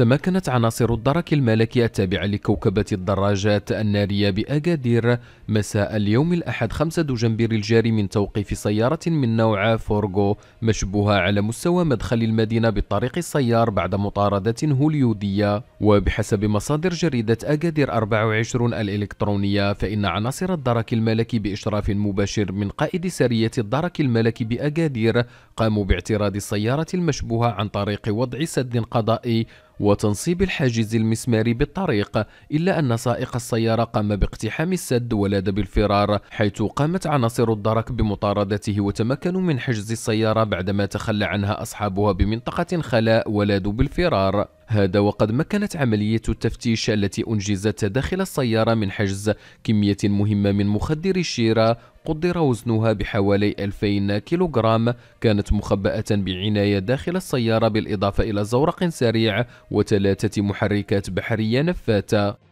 تمكنت عناصر الدرك الملكي التابعة لكوكبة الدراجات النارية بأكادير مساء اليوم الأحد 5 دجنبر الجاري من توقيف سيارة من نوع فورغو مشبوهة على مستوى مدخل المدينة بالطريق السيار بعد مطاردة هوليودية وبحسب مصادر جريدة أكادير 24 الإلكترونية فإن عناصر الدرك الملكي بإشراف مباشر من قائد سرية الدرك الملكي بأكادير قاموا باعتراض السيارة المشبوهة عن طريق وضع سد قضائي وتنصيب الحاجز المسماري بالطريق إلا أن سائق السيارة قام باقتحام السد ولاد بالفرار حيث قامت عناصر الدرك بمطاردته وتمكنوا من حجز السيارة بعدما تخلى عنها أصحابها بمنطقة خلاء ولادوا بالفرار هذا وقد مكنت عملية التفتيش التي أنجزت داخل السيارة من حجز كمية مهمة من مخدر الشيرة قدر وزنها بحوالي 2000 كيلوغرام كانت مخبأة بعناية داخل السيارة بالإضافة إلى زورق سريع وثلاثة محركات بحرية نفاثة